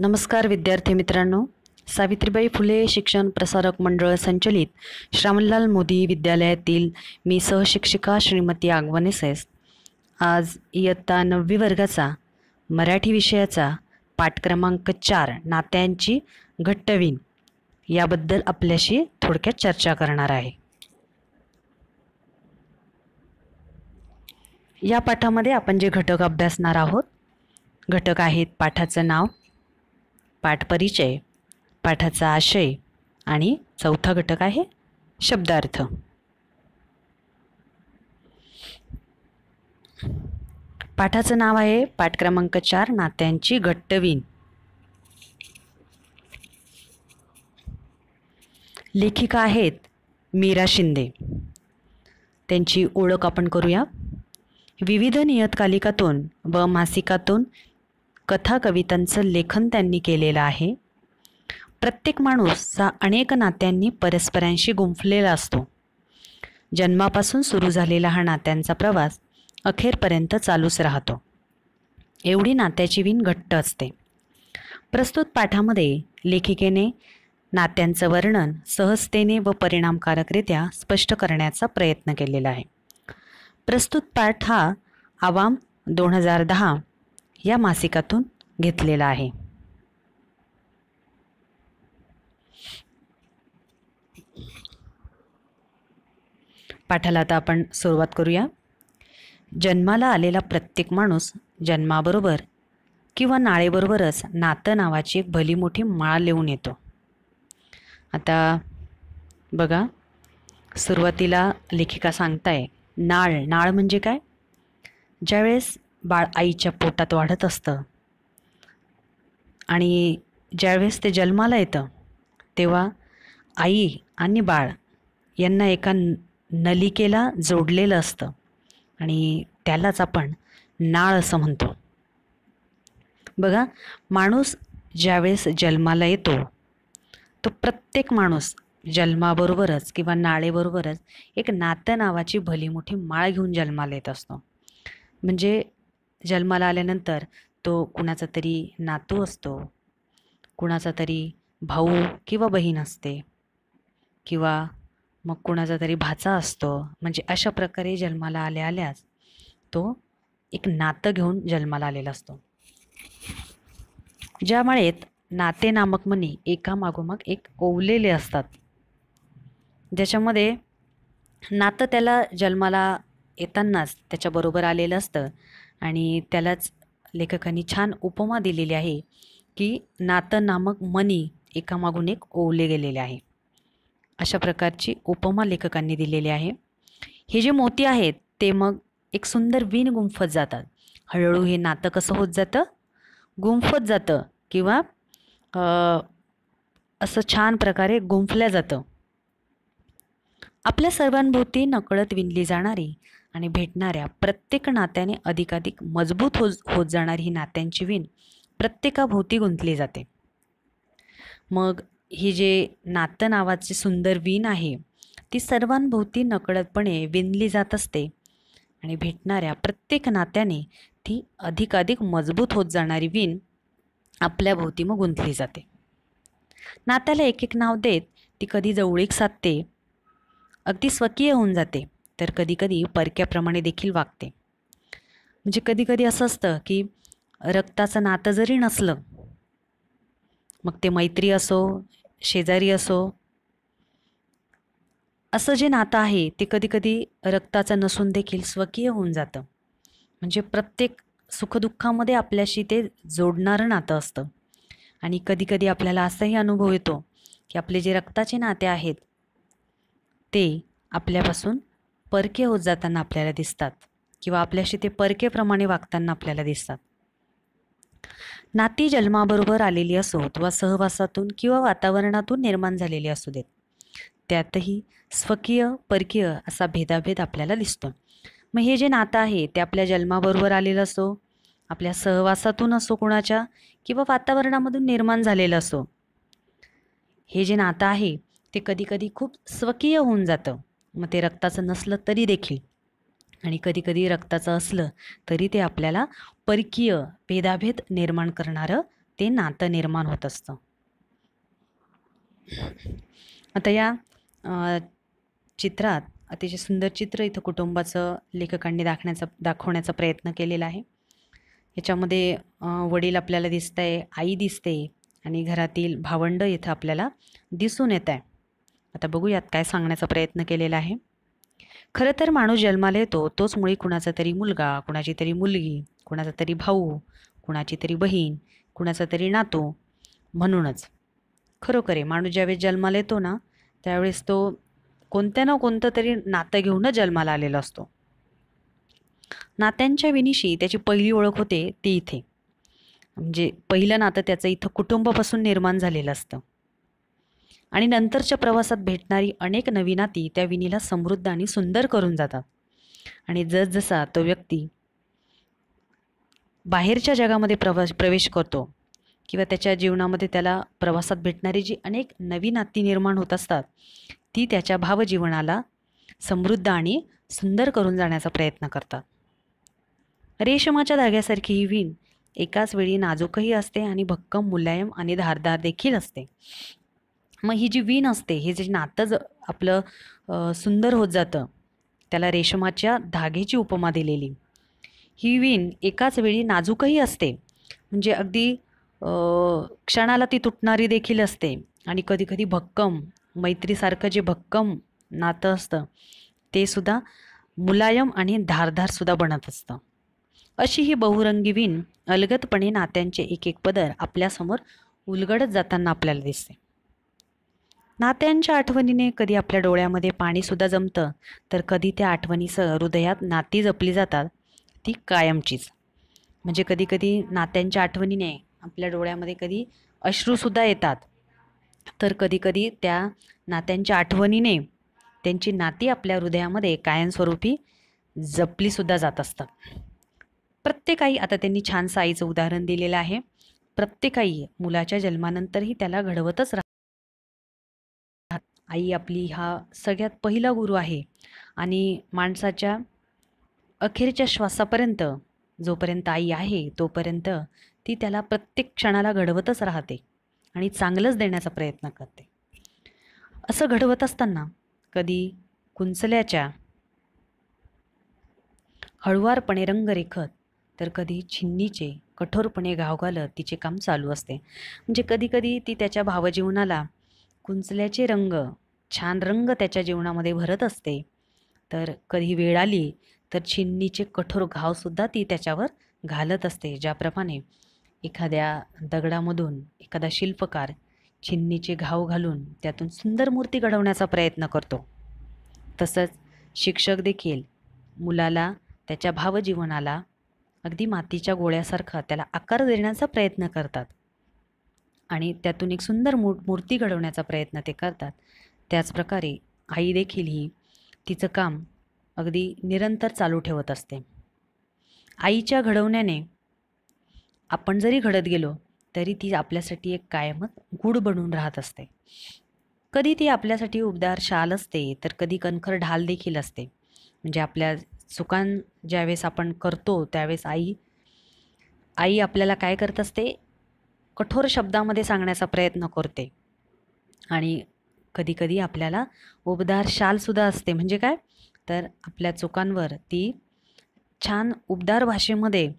नमस्कार विद्यार्थी मित्रांनो सावित्रीबाई फुले शिक्षण प्रसारक मंडळ संचलित श्रावणलाल मोदी विद्यालयातील मी सहशिक्षिका श्रीमती आगवनेसेस सैस आज इयत्ता नववी वर्गाचा मराठी विषयाचा पाठ क्रमांक चार नात्यांची घट्टवीन याबद्दल आपल्याशी थोडक्यात चर्चा करणार आहे या पाठामध्ये आपण जे घटक अभ्यासणार आहोत घटक आहेत पाठाचं नाव पाठपरिचय पाठाचा आशय आणि चौथा घटक आहे शब्दार्थ पाठाचं नाव आहे पाठ क्रमांक चार नात्यांची घट्टवीन लेखिका आहेत मीरा शिंदे त्यांची ओळख आपण करूया विविध नियतकालिकातून व मासिकातून कथा कवितांचं लेखन त्यांनी केलेलं आहे प्रत्येक माणूस हा अनेक नात्यांनी परस्परांशी गुंफलेला असतो जन्मापासून सुरू झालेला हा नात्यांचा प्रवास अखेरपर्यंत चालूच राहतो एवढी नात्याची विण घट्ट असते प्रस्तुत पाठामध्ये लेखिकेने नात्यांचं वर्णन सहजतेने व परिणामकारकरित्या स्पष्ट करण्याचा प्रयत्न केलेला आहे प्रस्तुत पाठ हा आवाम दोन हजार दहा या मासिकातून घेतलेला आहे पाठाला आता आपण सुरुवात करूया जन्माला आलेला प्रत्येक माणूस जन्माबरोबर किंवा नाळेबरोबरच नातं नावाची एक भली मोठी माळ लिहून येतो आता बघा सुरुवातीला लेखिका सांगताय नाळ नाळ म्हणजे काय ज्यावेळेस बाळ आईच्या पोटात वाढत असतं आणि ज्यावेळेस ते जन्माला येतं तेव्हा आई आणि बाळ यांना एका नलिकेला जोडलेलं असतं आणि त्यालाच आपण नाळ असं म्हणतो बघा माणूस ज्यावेळेस जन्माला येतो तो प्रत्येक माणूस जन्माबरोबरच किंवा नाळेबरोबरच एक नातं नावाची भलीमोठी माळ घेऊन जन्माला येत असतो म्हणजे जन्माला आल्यानंतर तो कुणाचा तरी नातू असतो कुणाचा तरी भाऊ किंवा बहीण असते किंवा मग कुणाचा तरी भाचा असतो म्हणजे अशा प्रकारे जन्माला आल्या आल्यास तो एक नातं घेऊन जन्माला आलेला असतो ज्या नाते नामक म्हणी एकामागोमाग एक ओवलेले असतात ज्याच्यामध्ये नातं त्याला जन्माला येतानाच त्याच्याबरोबर आलेलं असतं आणि त्यालाच लेखकांनी छान उपमा दिलेली आहे की नातं नामक मनी एकामागून एक ओवले गेलेले आहे अशा प्रकारची उपमा लेखकांनी दिलेली आहे हे जे मोती आहेत ते मग एक सुंदर विण गुंफत जातात हळूहळू हे नातं कसं होत जातं गुंफत जातं किंवा असं छान प्रकारे गुंफलं जातं आपल्या सर्वांभोवती नकळत विणली जाणारी आणि भेटणाऱ्या प्रत्येक नात्याने अधिकाधिक मजबूत हो होत जाणारी ही नात्यांची विण प्रत्येकाभोवती गुंतली जाते मग ही जे नातं नावाची सुंदर विण आहे ती सर्वांभोवती नकळतपणे विणली जात असते आणि भेटणाऱ्या प्रत्येक नात्याने ती अधिकाधिक मजबूत होत जाणारी विण आपल्याभोवती मग गुंतली जाते नात्याला एक एक नाव देत ती कधी जवळीक साधते अगदी स्वकीय होऊन जाते तर कधीकधी परक्याप्रमाणे देखील वागते म्हणजे कधीकधी असं असतं की रक्ताचं नातं जरी नसलं मग ते मैत्री असो शेजारी असो असं जे नातं आहे ते कधीकधी रक्ताचं नसून देखील स्वकीय होऊन जातं म्हणजे प्रत्येक सुखदुःखामध्ये आपल्याशी ते जोडणारं नातं असतं आणि कधीकधी आपल्याला असाही अनुभव येतो की आपले जे रक्ताचे नाते आहेत ते आपल्यापासून परके होत जाताना आपल्याला दिसतात किंवा आपल्याशी ते परकेप्रमाणे वागताना आपल्याला दिसतात नाती जन्माबरोबर आलेली असो किंवा सहवासातून किंवा वातावरणातून निर्माण झालेली असू देत त्यातही स्वकीय परकीय असा भेदाभेद आपल्याला दिसतो मग हे जे नातं आहे ते आपल्या जन्माबरोबर आलेलं असो आपल्या सहवासातून असो कोणाच्या किंवा वातावरणामधून निर्माण झालेलं असो हे जे नातं आहे ते कधीकधी खूप स्वकीय होऊन जातं मग ते रक्ताचं नसलं तरी देखील आणि कधीकधी रक्ताचं असलं तरी ते आपल्याला परकीय भेदाभेद निर्माण करणारं ते नातं निर्माण होत असतं आता या चित्रात अतिशय सुंदर चित्र इथं कुटुंबाचं लेखकांनी दाखण्याचा दाखवण्याचा प्रयत्न केलेला आहे याच्यामध्ये वडील आपल्याला दिसत आहे आई दिसते आणि घरातील भावंड इथं आपल्याला दिसून येत आहे आता बघूयात काय सांगण्याचा प्रयत्न केलेला आहे खरं तर माणूस जन्माला येतो तोच मुळी कुणाचा तरी मुलगा कुणाची तरी मुलगी कुणाचा तरी भाऊ कुणाची तरी बहीण कुणाचा तरी नातू म्हणूनच खरोखर माणूस ज्यावेळेस जन्माला येतो ना त्यावेळेस तो कोणत्या ना कोणतं तरी नातं घेऊनच जन्माला आलेला असतो नात्यांच्या विनीशी त्याची पहिली ओळख होते ती इथे म्हणजे पहिलं नातं त्याचं इथं कुटुंबापासून निर्माण झालेलं असतं आणि नंतरच्या प्रवासात भेटणारी अनेक नवी नाती त्या विनीला समृद्ध आणि सुंदर करून जातात आणि जसजसा तो व्यक्ती बाहेरच्या जगामध्ये प्रवास प्रवेश करतो किंवा त्याच्या जीवनामध्ये त्याला प्रवासात भेटणारी जी अनेक नवी नाती निर्माण होत असतात ती त्याच्या भावजीवनाला समृद्ध आणि सुंदर करून जाण्याचा प्रयत्न करतात रेशमाच्या धाग्यासारखी ही विण एकाच वेळी नाजूकही असते आणि भक्कम मुलायम आणि धारदार देखील असते मग ही जी विण असते हे जे नातं आपलं सुंदर होत जातं त्याला रेशमाच्या धागेची उपमा दिलेली ही विण एकाच वेळी नाजूकही असते म्हणजे अगदी क्षणाला ती तुटणारी देखील असते आणि कधीकधी भक्कम मैत्रीसारखं जे भक्कम नातं असतं ते सुद्धा मुलायम आणि धारधारसुद्धा बनत असतं अशी ही बहुरंगी विण अलगतपणे नात्यांचे एक एक पदर आपल्यासमोर उलगडत जाताना आपल्याला दिसते नात्यांच्या आठवणीने कधी आपल्या डोळ्यामध्ये पाणीसुद्धा जमतं तर कधी त्या आठवणीसह हृदयात नाती जपली जातात ती कायमचीच म्हणजे कधीकधी नात्यांच्या आठवणीने आपल्या डोळ्यामध्ये कधी अश्रूसुद्धा येतात तर कधीकधी त्या नात्यांच्या आठवणीने त्यांची नाती आपल्या हृदयामध्ये कायमस्वरूपी जपलीसुद्धा जात असतात प्रत्येकाई आता त्यांनी छान साईचं उदाहरण दिलेलं आहे प्रत्येकाई मुलाच्या जन्मानंतरही त्याला घडवतच राह आई आपली हा सगळ्यात पहिला गुरु आहे आणि माणसाच्या अखेरच्या श्वासापर्यंत जोपर्यंत आई आहे तोपर्यंत ती त्याला प्रत्येक क्षणाला घडवतच राहते आणि चांगलंच देण्याचा प्रयत्न करते असं घडवत असताना कधी कुंचल्याच्या हळुवारपणे रंग रेखत तर कधी छिन्नीचे कठोरपणे घाव घालत तिचे काम चालू असते म्हणजे कधीकधी ती त्याच्या भावजीवनाला कुंचल्याचे रंग छान रंग त्याच्या जीवनामध्ये भरत असते तर कधी वेळ आली तर छिन्नीचे कठोर घावसुद्धा ती त्याच्यावर घालत असते ज्याप्रमाणे एखाद्या दगडामधून एखादा शिल्पकार छिन्नीचे घाव घालून त्यातून सुंदर मूर्ती घडवण्याचा प्रयत्न करतो तसंच शिक्षक देखील मुलाला त्याच्या भावजीवनाला अगदी मातीच्या गोळ्यासारखा त्याला आकार देण्याचा प्रयत्न करतात आणि त्यातून एक सुंदर मू मूर्ती घडवण्याचा प्रयत्न ते करतात त्याचप्रकारे आई देखील ही तिचं काम अगदी निरंतर चालू ठेवत असते आईच्या घडवण्याने आपण जरी घडत गेलो तरी ती आपल्यासाठी एक कायमच गूढ बनून राहत असते कधी ती आपल्यासाठी उबदार शाल असते तर कधी कणखर ढाल देखील असते म्हणजे आपल्या चुकां ज्यावेळेस आपण करतो त्यावेळेस आई आई आपल्याला काय करत असते कठोर शब्दामध्ये सांगण्याचा प्रयत्न करते आणि कधीकधी आपल्याला उबदार शालसुद्धा असते म्हणजे काय तर आपल्या चुकांवर ती छान उबदार भाषेमध्ये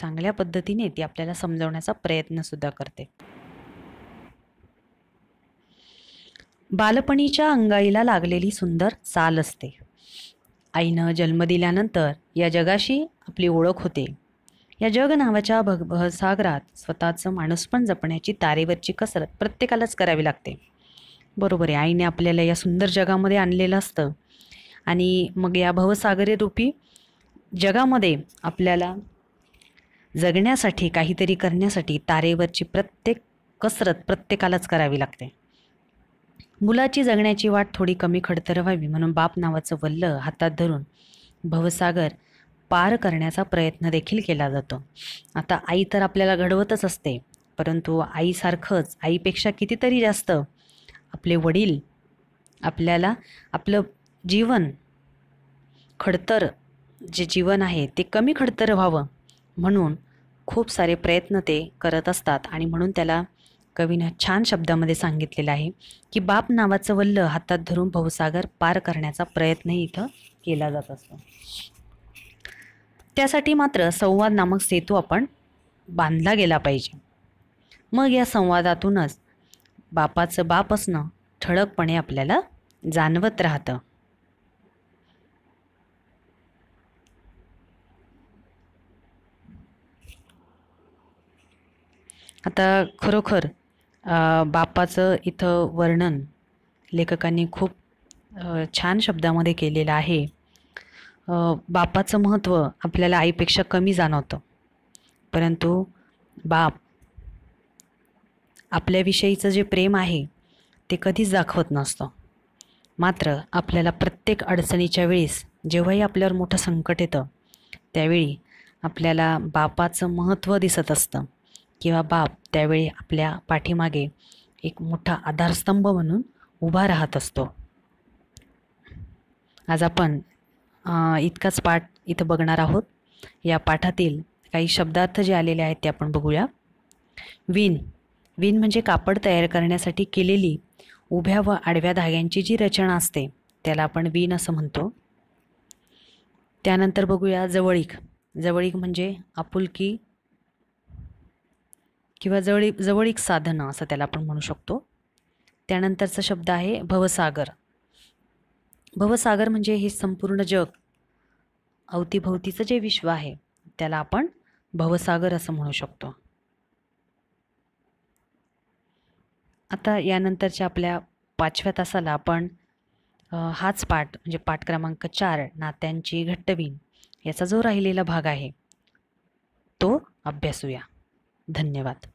चांगल्या पद्धतीने ती आपल्याला समजवण्याचा प्रयत्नसुद्धा करते बालपणीच्या अंगाईला लागलेली सुंदर चाल असते आईनं जन्म दिल्यानंतर या जगाशी आपली ओळख होते या जग नावाच्या भवसागरात स्वतःचं माणूस पण जपण्याची तारेवरची कसरत प्रत्येकालाच करावी लागते बरोबर आहे आईने आपल्याला या सुंदर जगामध्ये आणलेलं असतं आणि मग या भवसागरी रूपी जगामध्ये आपल्याला जगण्यासाठी काहीतरी करण्यासाठी तारेवरची प्रत्येक कसरत प्रत्येकालाच करावी लागते मुलाची जगण्याची वाट थोडी कमी खडतर व्हावी म्हणून बाप नावाचं वल्ल हातात धरून भवसागर पार करण्याचा प्रयत्न देखील केला जातो आता आई तर आपल्याला घडवतच असते परंतु आईसारखंच आईपेक्षा कितीतरी जास्त आपले वडील आपल्याला आपलं जीवन खडतर जे जीवन आहे ते कमी खडतर व्हावं म्हणून खूप सारे प्रयत्न ते करत असतात आणि म्हणून त्याला कवीनं छान शब्दामध्ये सांगितलेलं आहे की बाप नावाचं वल्ल हातात धरून भवसागर पार करण्याचा प्रयत्नही इथं केला जात असतो त्यासाठी मात्र संवाद नामक सेतू आपण बांधला गेला पाहिजे मग या संवादातूनच बापाचं बाप असणं ठळकपणे आपल्याला जाणवत राहतं आता खरोखर बापाचं इथं वर्णन लेखकांनी खूप छान शब्दामध्ये केलेलं आहे बापाचं महत्त्व आपल्याला आईपेक्षा कमी जाणवतं परंतु बाप आपल्याविषयीचं जे प्रेम आहे ते कधीच दाखवत नसतं मात्र आपल्याला प्रत्येक अडचणीच्या वेळेस जेव्हाही आपल्यावर मोठं संकट येतं त्यावेळी आपल्याला बापाचं महत्त्व दिसत असतं किंवा बाप त्यावेळी आपल्या पाठीमागे एक मोठा आधारस्तंभ म्हणून उभा राहत असतो आज आपण इतकाच पाठ इथं बघणार आहोत या पाठातील काही शब्दार्थ जे आलेले आहेत ते आपण बघूया विण विण म्हणजे कापड तयार करण्यासाठी केलेली उभ्या व आडव्या धाग्यांची जी रचना असते त्याला आपण विण असं म्हणतो त्यानंतर बघूया जवळीक जवळीक म्हणजे आपुलकी किंवा जवळी जवळीक साधनं असं त्याला आपण म्हणू शकतो त्यानंतरचा शब्द आहे भवसागर भवसागर म्हणजे हे संपूर्ण जग अवतीभवतीचं जे विश्व आहे त्याला आपण भवसागर असं म्हणू शकतो आता यानंतरच्या आपल्या पाचव्या तासाला आपण हाच पाठ म्हणजे पाठ क्रमांक चार नात्यांची घट्टवीन याचा जो राहिलेला भाग आहे तो अभ्यासूया धन्यवाद